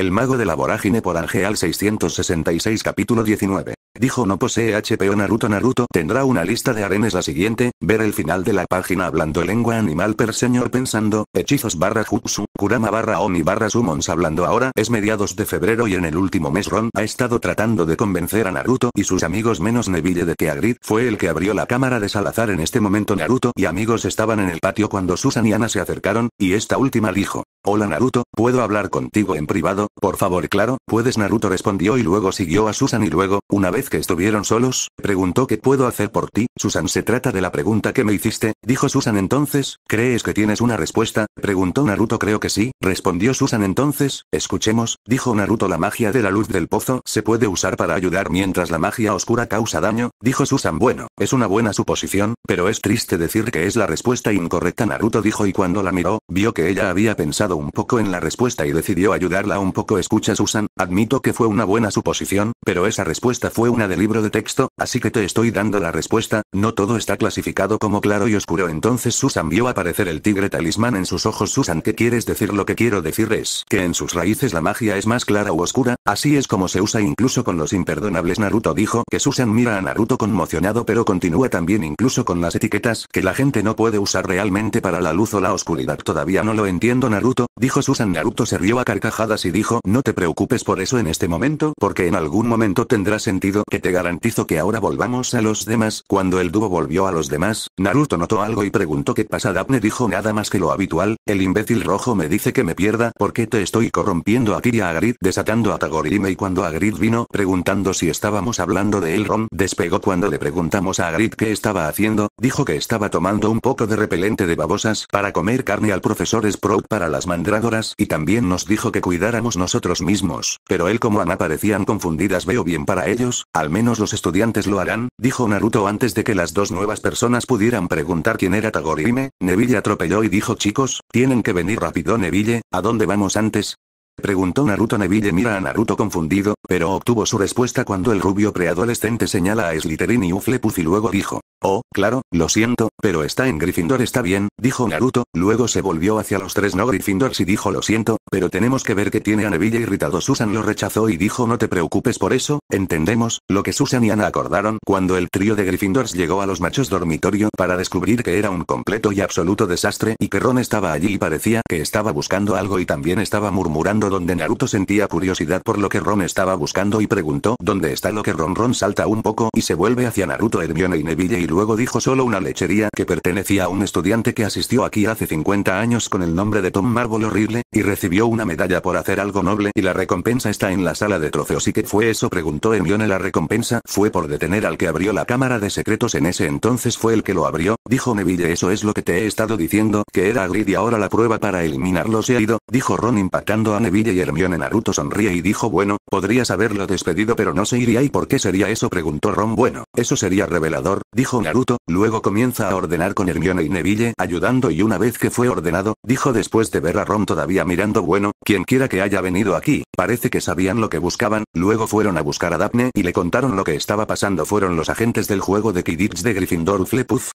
El mago de la vorágine por Argeal 666 capítulo 19 dijo no posee HP Naruto Naruto tendrá una lista de arenes la siguiente, ver el final de la página hablando lengua animal per señor pensando, hechizos barra jutsu, kurama barra oni barra sumons hablando ahora es mediados de febrero y en el último mes Ron ha estado tratando de convencer a Naruto y sus amigos menos Neville de que Agrid fue el que abrió la cámara de Salazar en este momento Naruto y amigos estaban en el patio cuando Susan y Ana se acercaron, y esta última dijo, hola Naruto, ¿puedo hablar contigo en privado, por favor claro, puedes Naruto respondió y luego siguió a Susan y luego, una vez que estuvieron solos, preguntó qué puedo hacer por ti, Susan se trata de la pregunta que me hiciste, dijo Susan entonces, ¿crees que tienes una respuesta? Preguntó Naruto creo que sí, respondió Susan entonces, escuchemos, dijo Naruto la magia de la luz del pozo se puede usar para ayudar mientras la magia oscura causa daño, dijo Susan bueno, es una buena suposición, pero es triste decir que es la respuesta incorrecta Naruto dijo y cuando la miró, vio que ella había pensado un poco en la respuesta y decidió ayudarla un poco escucha Susan, admito que fue una buena suposición, pero esa respuesta fue una de libro de texto, así que te estoy dando la respuesta, no todo está clasificado como claro y oscuro. Entonces Susan vio aparecer el tigre talismán en sus ojos. Susan, ¿qué quieres decir? Lo que quiero decir es que en sus raíces la magia es más clara o oscura, así es como se usa incluso con los imperdonables. Naruto dijo que Susan mira a Naruto conmocionado pero continúa también incluso con las etiquetas que la gente no puede usar realmente para la luz o la oscuridad. Todavía no lo entiendo Naruto, dijo Susan. Naruto se rió a carcajadas y dijo, no te preocupes por eso en este momento, porque en algún momento tendrá sentido que te garantizo que ahora volvamos a los demás. Cuando el dúo volvió a los demás, Naruto notó algo y preguntó qué pasa. Daphne dijo nada más que lo habitual, el imbécil rojo me dice que me pierda porque te estoy corrompiendo a ti y a Agrid desatando a Tagorime y cuando Agrid vino preguntando si estábamos hablando de Ron despegó cuando le preguntamos a Agrid qué estaba haciendo, dijo que estaba tomando un poco de repelente de babosas para comer carne al profesor Sprout para las mandrágoras y también nos dijo que cuidáramos nosotros mismos, pero él como Ana parecían confundidas veo bien para ellos, al menos los estudiantes lo harán, dijo Naruto antes de que las dos nuevas personas pudieran preguntar quién era Tagorime, Neville atropelló y dijo chicos, tienen que venir rápido Neville, ¿a dónde vamos antes? Preguntó Naruto Neville mira a Naruto confundido, pero obtuvo su respuesta cuando el rubio preadolescente señala a Slytherin y y luego dijo. Oh, claro, lo siento, pero está en Gryffindor está bien, dijo Naruto, luego se volvió hacia los tres no Gryffindors y dijo lo siento, pero tenemos que ver que tiene a Neville irritado Susan lo rechazó y dijo no te preocupes por eso, entendemos, lo que Susan y Ana acordaron cuando el trío de Gryffindors llegó a los machos dormitorio para descubrir que era un completo y absoluto desastre y que Ron estaba allí y parecía que estaba buscando algo y también estaba murmurando donde Naruto sentía curiosidad por lo que Ron estaba buscando y preguntó ¿dónde está lo que Ron Ron salta un poco y se vuelve hacia Naruto Hermione y Neville y luego dijo solo una lechería que pertenecía a un estudiante que asistió aquí hace 50 años con el nombre de Tom Marvel Horrible, y recibió una medalla por hacer algo noble y la recompensa está en la sala de trofeos y que fue eso preguntó Hermione la recompensa fue por detener al que abrió la cámara de secretos en ese entonces fue el que lo abrió, dijo Neville eso es lo que te he estado diciendo que era agrid y ahora la prueba para eliminarlo se ha ido, dijo Ron impactando a Neville y Hermione Naruto sonríe y dijo bueno, podrías haberlo despedido pero no se iría y por qué sería eso preguntó Ron bueno, eso sería revelador, dijo Naruto, luego comienza a ordenar con Hermione y Neville ayudando y una vez que fue ordenado, dijo después de ver a Ron todavía mirando bueno, quien quiera que haya venido aquí, parece que sabían lo que buscaban, luego fueron a buscar a Daphne y le contaron lo que estaba pasando fueron los agentes del juego de Quidditch de Gryffindor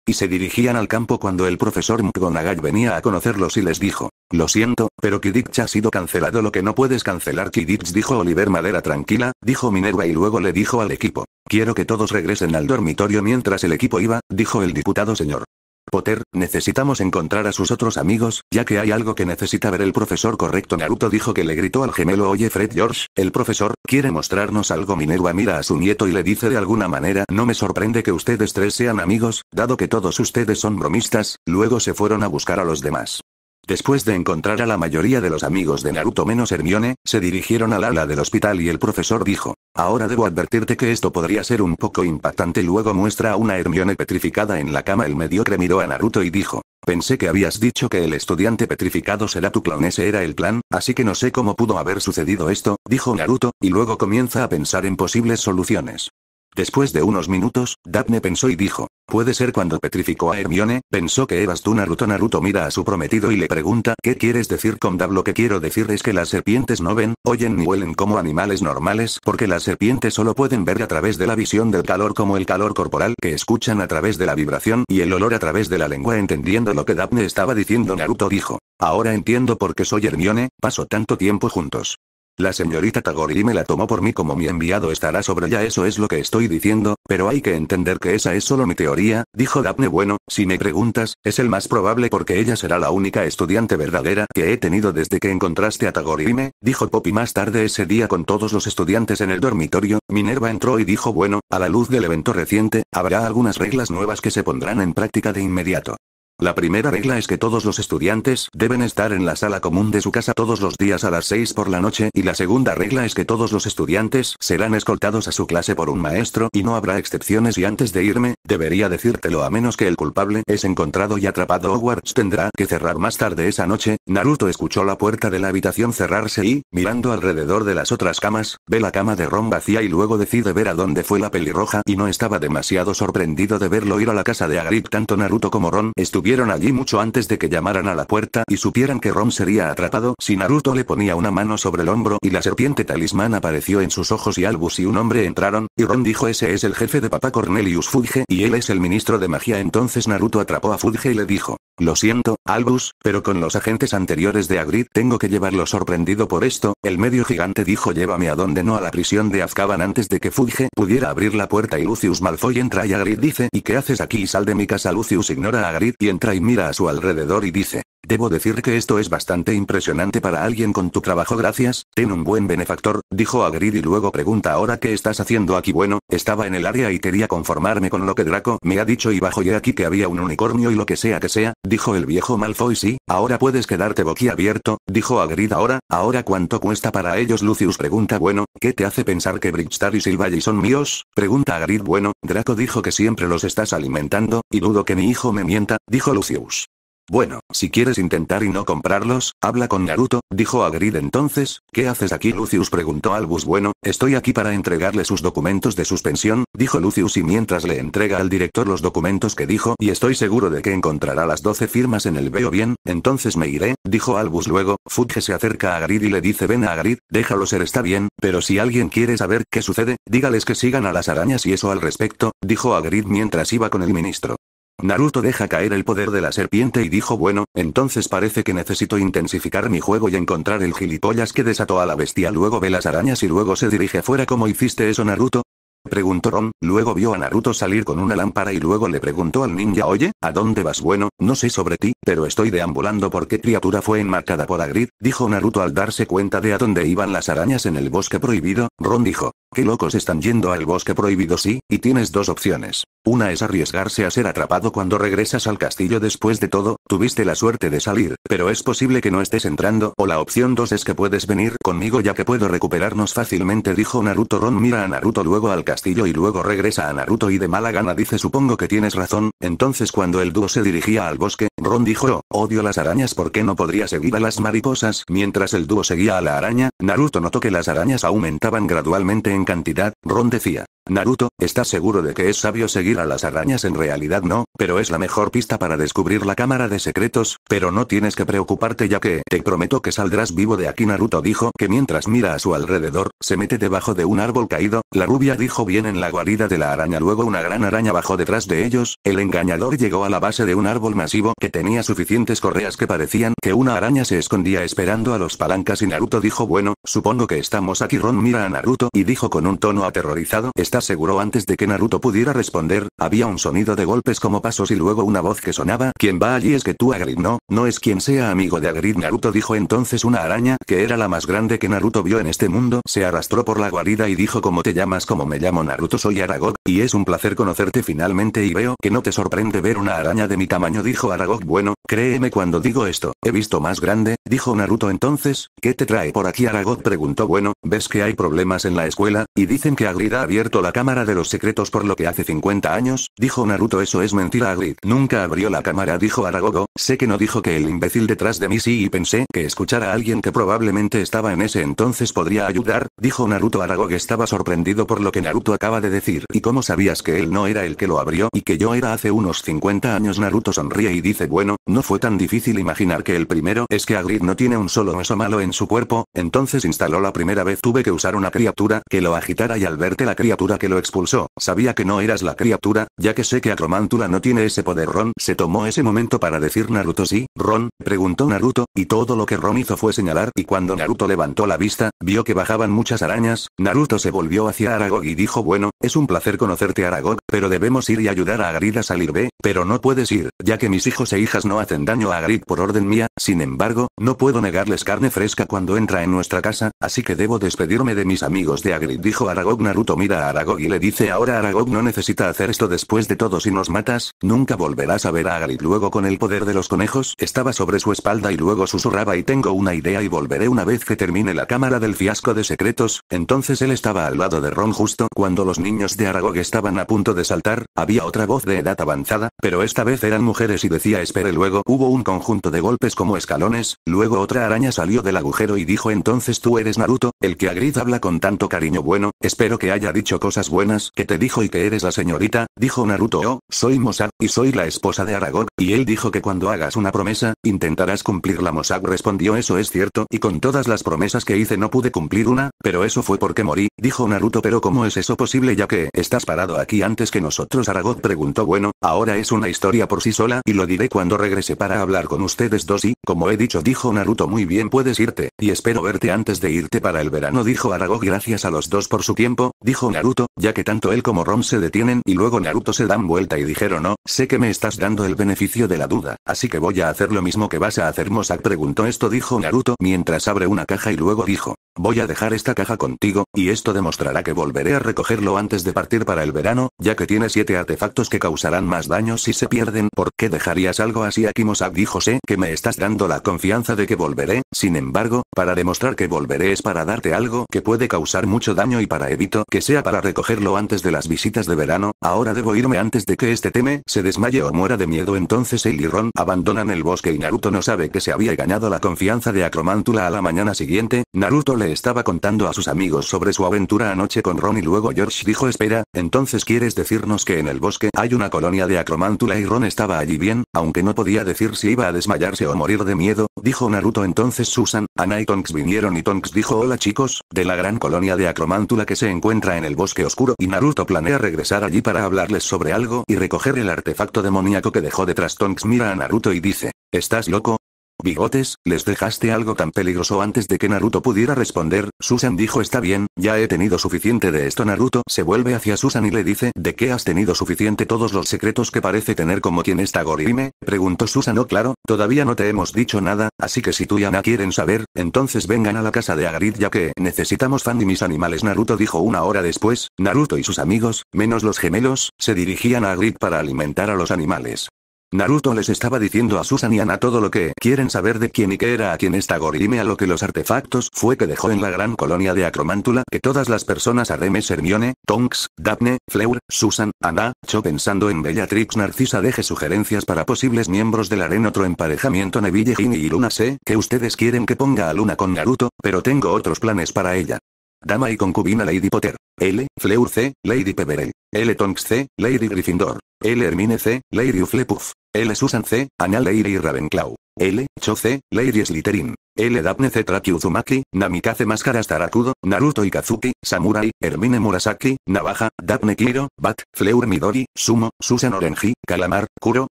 y se dirigían al campo cuando el profesor McGonagall venía a conocerlos y les dijo, lo siento, pero Kidich ha sido cancelado lo que no puedes cancelar Kidich dijo Oliver Madera tranquila, dijo Minerva y luego le dijo al equipo. Quiero que todos regresen al dormitorio mientras el equipo iba, dijo el diputado señor. Potter, necesitamos encontrar a sus otros amigos, ya que hay algo que necesita ver el profesor correcto Naruto dijo que le gritó al gemelo oye Fred George, el profesor, quiere mostrarnos algo Minerva mira a su nieto y le dice de alguna manera no me sorprende que ustedes tres sean amigos, dado que todos ustedes son bromistas, luego se fueron a buscar a los demás. Después de encontrar a la mayoría de los amigos de Naruto menos Hermione, se dirigieron al ala del hospital y el profesor dijo, ahora debo advertirte que esto podría ser un poco impactante. Luego muestra a una Hermione petrificada en la cama. El mediocre miró a Naruto y dijo, pensé que habías dicho que el estudiante petrificado será tu clown. Ese era el plan, así que no sé cómo pudo haber sucedido esto, dijo Naruto, y luego comienza a pensar en posibles soluciones. Después de unos minutos, Daphne pensó y dijo, puede ser cuando petrificó a Hermione, pensó que Evas tú Naruto Naruto mira a su prometido y le pregunta ¿qué quieres decir con Dab? Lo que quiero decir es que las serpientes no ven, oyen ni huelen como animales normales porque las serpientes solo pueden ver a través de la visión del calor como el calor corporal que escuchan a través de la vibración y el olor a través de la lengua entendiendo lo que Daphne estaba diciendo Naruto dijo, ahora entiendo por qué soy Hermione, paso tanto tiempo juntos. La señorita Tagorime me la tomó por mí como mi enviado estará sobre ella eso es lo que estoy diciendo, pero hay que entender que esa es solo mi teoría, dijo Daphne bueno, si me preguntas, es el más probable porque ella será la única estudiante verdadera que he tenido desde que encontraste a Tagorime, dijo Poppy más tarde ese día con todos los estudiantes en el dormitorio, Minerva entró y dijo bueno, a la luz del evento reciente, habrá algunas reglas nuevas que se pondrán en práctica de inmediato. La primera regla es que todos los estudiantes deben estar en la sala común de su casa todos los días a las 6 por la noche y la segunda regla es que todos los estudiantes serán escoltados a su clase por un maestro y no habrá excepciones y antes de irme, debería decírtelo a menos que el culpable es encontrado y atrapado Hogwarts tendrá que cerrar más tarde esa noche, Naruto escuchó la puerta de la habitación cerrarse y, mirando alrededor de las otras camas, ve la cama de Ron vacía y luego decide ver a dónde fue la pelirroja y no estaba demasiado sorprendido de verlo ir a la casa de Agarip. tanto Naruto como Ron estuvieron Vieron allí mucho antes de que llamaran a la puerta y supieran que Ron sería atrapado si Naruto le ponía una mano sobre el hombro y la serpiente talismán apareció en sus ojos y Albus y un hombre entraron, y Ron dijo ese es el jefe de papá Cornelius Fudge y él es el ministro de magia entonces Naruto atrapó a Fudge y le dijo. Lo siento, Albus, pero con los agentes anteriores de Agrid tengo que llevarlo sorprendido por esto, el medio gigante dijo llévame a donde no a la prisión de Azkaban antes de que Fudge pudiera abrir la puerta y Lucius Malfoy entra y Agrid dice ¿y qué haces aquí? y sal de mi casa Lucius ignora a Agrid y entra y mira a su alrededor y dice Debo decir que esto es bastante impresionante para alguien con tu trabajo gracias, ten un buen benefactor, dijo Agrid y luego pregunta ahora qué estás haciendo aquí bueno, estaba en el área y quería conformarme con lo que Draco me ha dicho y bajo ya aquí que había un unicornio y lo que sea que sea, dijo el viejo Malfoy sí, ahora puedes quedarte abierto, dijo Agrid ahora, ahora cuánto cuesta para ellos Lucius pregunta bueno, ¿qué te hace pensar que Brickstar y Silvaggi son míos? pregunta Agrid. bueno, Draco dijo que siempre los estás alimentando, y dudo que mi hijo me mienta, dijo Lucius. Bueno, si quieres intentar y no comprarlos, habla con Naruto, dijo a entonces. ¿Qué haces aquí? Lucius preguntó Albus. Bueno, estoy aquí para entregarle sus documentos de suspensión, dijo Lucius y mientras le entrega al director los documentos que dijo y estoy seguro de que encontrará las 12 firmas en el veo bien, entonces me iré, dijo Albus luego. Fudge se acerca a Grid y le dice ven a Grid, déjalo ser está bien, pero si alguien quiere saber qué sucede, dígales que sigan a las arañas y eso al respecto, dijo a mientras iba con el ministro. Naruto deja caer el poder de la serpiente y dijo bueno, entonces parece que necesito intensificar mi juego y encontrar el gilipollas que desató a la bestia luego ve las arañas y luego se dirige afuera ¿cómo hiciste eso Naruto? Preguntó Ron, luego vio a Naruto salir con una lámpara y luego le preguntó al ninja oye, ¿a dónde vas? Bueno, no sé sobre ti, pero estoy deambulando porque criatura fue enmarcada por Agrid, dijo Naruto al darse cuenta de a dónde iban las arañas en el bosque prohibido, Ron dijo, Qué locos están yendo al bosque prohibido sí, y tienes dos opciones. Una es arriesgarse a ser atrapado cuando regresas al castillo después de todo, tuviste la suerte de salir, pero es posible que no estés entrando, o la opción dos es que puedes venir conmigo ya que puedo recuperarnos fácilmente dijo Naruto Ron mira a Naruto luego al castillo y luego regresa a Naruto y de mala gana dice supongo que tienes razón, entonces cuando el dúo se dirigía al bosque, Ron dijo, oh, odio las arañas porque no podría seguir a las mariposas, mientras el dúo seguía a la araña, Naruto notó que las arañas aumentaban gradualmente en cantidad, Ron decía. Naruto, ¿estás seguro de que es sabio seguir a las arañas? En realidad no, pero es la mejor pista para descubrir la cámara de secretos, pero no tienes que preocuparte ya que te prometo que saldrás vivo de aquí. Naruto dijo que mientras mira a su alrededor, se mete debajo de un árbol caído, la rubia dijo bien en la guarida de la araña. Luego una gran araña bajó detrás de ellos, el engañador llegó a la base de un árbol masivo que tenía suficientes correas que parecían que una araña se escondía esperando a los palancas y Naruto dijo bueno, supongo que estamos aquí. Ron mira a Naruto y dijo con un tono aterrorizado, aseguró antes de que Naruto pudiera responder, había un sonido de golpes como pasos y luego una voz que sonaba, quien va allí es que tú Agrid no, no es quien sea amigo de Agrid Naruto dijo entonces una araña, que era la más grande que Naruto vio en este mundo, se arrastró por la guarida y dijo cómo te llamas como me llamo Naruto soy Aragog, y es un placer conocerte finalmente y veo que no te sorprende ver una araña de mi tamaño dijo Aragog bueno, créeme cuando digo esto, he visto más grande, dijo Naruto entonces, ¿qué te trae por aquí Aragog preguntó bueno, ves que hay problemas en la escuela, y dicen que Agrid ha abierto la Cámara de los Secretos por lo que hace 50 años, dijo Naruto eso es mentira a Nunca abrió la cámara dijo Aragogo, sé que no dijo que el imbécil detrás de mí sí y pensé que escuchar a alguien que probablemente estaba en ese entonces podría ayudar, dijo Naruto aragogo estaba sorprendido por lo que Naruto acaba de decir. ¿Y cómo sabías que él no era el que lo abrió y que yo era hace unos 50 años? Naruto sonríe y dice bueno, no fue tan difícil imaginar que el primero es que Agrid no tiene un solo oso malo en su cuerpo, entonces instaló la primera vez tuve que usar una criatura que lo agitara y al verte la criatura que lo expulsó. Sabía que no eras la criatura, ya que sé que Acromántula no tiene ese poder. Ron se tomó ese momento para decir Naruto sí, Ron, preguntó Naruto, y todo lo que Ron hizo fue señalar y cuando Naruto levantó la vista, vio que bajaban muchas arañas, Naruto se volvió hacia Aragog y dijo bueno, es un placer conocerte Aragog, pero debemos ir y ayudar a Agrid a salir ve, pero no puedes ir, ya que mis hijos e hijas no hacen daño a Agrid por orden mía, sin embargo, no puedo negarles carne fresca cuando entra en nuestra casa, así que debo despedirme de mis amigos de Agrid dijo Aragog Naruto mira a Aragog y le dice ahora Aragog no necesita hacer esto después de todo si nos matas, nunca volverás a ver a Agri. luego con el poder de los conejos estaba sobre su espalda y luego susurraba y tengo una idea y volveré una vez que termine la cámara del fiasco de secretos, entonces él estaba al lado de Ron justo cuando los niños de Aragog estaban a punto de saltar, había otra voz de edad avanzada, pero esta vez eran mujeres y decía espere luego hubo un conjunto de golpes como escalones, luego otra araña salió del agujero y dijo entonces tú eres Naruto, el que Agrid habla con tanto cariño bueno, espero que haya dicho cosas buenas que te dijo y que eres la señorita, dijo Naruto oh, soy Mosag, y soy la esposa de Aragog y él dijo que cuando hagas una promesa, intentarás cumplirla Mosag respondió eso es cierto y con todas las promesas que hice no pude cumplir una, pero eso fue porque morí, dijo Naruto pero ¿cómo es eso posible ya que estás parado aquí antes que nosotros Aragog preguntó bueno, ahora es una historia por sí sola y lo diré cuando regrese para hablar con ustedes dos y, como he dicho dijo Naruto muy bien puedes irte, y espero verte antes de irte para el verano dijo Aragog gracias a los dos por su tiempo, dijo Naruto ya que tanto él como Ron se detienen y luego Naruto se dan vuelta y dijeron no, sé que me estás dando el beneficio de la duda, así que voy a hacer lo mismo que vas a hacer Mossack preguntó esto dijo Naruto mientras abre una caja y luego dijo, Voy a dejar esta caja contigo, y esto demostrará que volveré a recogerlo antes de partir para el verano, ya que tiene siete artefactos que causarán más daño si se pierden. ¿Por qué dejarías algo así aquí Dijo sé que me estás dando la confianza de que volveré, sin embargo, para demostrar que volveré es para darte algo que puede causar mucho daño y para evito que sea para recogerlo antes de las visitas de verano, ahora debo irme antes de que este teme se desmaye o muera de miedo. Entonces el y Ron abandonan el bosque y Naruto no sabe que se había ganado la confianza de Acromántula a la mañana siguiente, Naruto le estaba contando a sus amigos sobre su aventura anoche con Ron y luego George dijo espera, entonces quieres decirnos que en el bosque hay una colonia de acromántula y Ron estaba allí bien, aunque no podía decir si iba a desmayarse o morir de miedo, dijo Naruto entonces Susan, Ana y Tonks vinieron y Tonks dijo hola chicos, de la gran colonia de acromántula que se encuentra en el bosque oscuro y Naruto planea regresar allí para hablarles sobre algo y recoger el artefacto demoníaco que dejó detrás Tonks mira a Naruto y dice, ¿estás loco? Bigotes, ¿les dejaste algo tan peligroso antes de que Naruto pudiera responder? Susan dijo está bien, ya he tenido suficiente de esto Naruto se vuelve hacia Susan y le dice ¿de qué has tenido suficiente todos los secretos que parece tener como quien está Gorime? Preguntó Susan no oh, claro, todavía no te hemos dicho nada, así que si tú y Ana quieren saber, entonces vengan a la casa de Agarit ya que necesitamos fan y mis animales Naruto dijo una hora después, Naruto y sus amigos, menos los gemelos, se dirigían a Agrid para alimentar a los animales. Naruto les estaba diciendo a Susan y Ana todo lo que quieren saber de quién y qué era a quién está Gorime a lo que los artefactos fue que dejó en la gran colonia de Acromántula que todas las personas Remes Hermione, Tonks, Daphne, Fleur, Susan, Ana, Cho pensando en Bellatrix Narcisa deje sugerencias para posibles miembros del aren otro emparejamiento Neville Ginny y Luna sé que ustedes quieren que ponga a Luna con Naruto, pero tengo otros planes para ella. Dama y concubina Lady Potter. L. Fleur C. Lady Peverell. L. Tonks C. Lady Gryffindor. L. Hermine C. Lady Uflepuff. L. Susan C., Anna Leiri y Ravenclaw. L. Cho C., Lady Slytherin. L. Dapne C. Traki Uzumaki, Namikaze Máscaras Tarakudo, Naruto Ikazuki, Samurai, Hermine Murasaki, Navaja, Dapne Kiro, Bat, Fleur Midori, Sumo, Susan Orenji, Calamar, Kuro,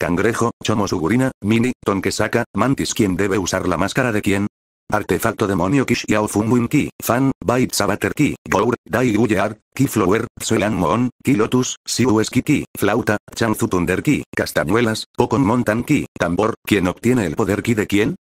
Cangrejo, Chomo Sugurina, Mini, Tonkesaka, Mantis ¿Quién debe usar la máscara de quién? Artefacto demonio Kish Yao Ki, Fan, Bait Sabater Ki, Gour, Dai Uyear, Ki Flower, Suelan Moon, Ki Lotus, Siu Ki Ki, Flauta, Chanzu Ki, Castañuelas, Pokon Montan Ki, Tambor, quien obtiene el poder Ki de quién?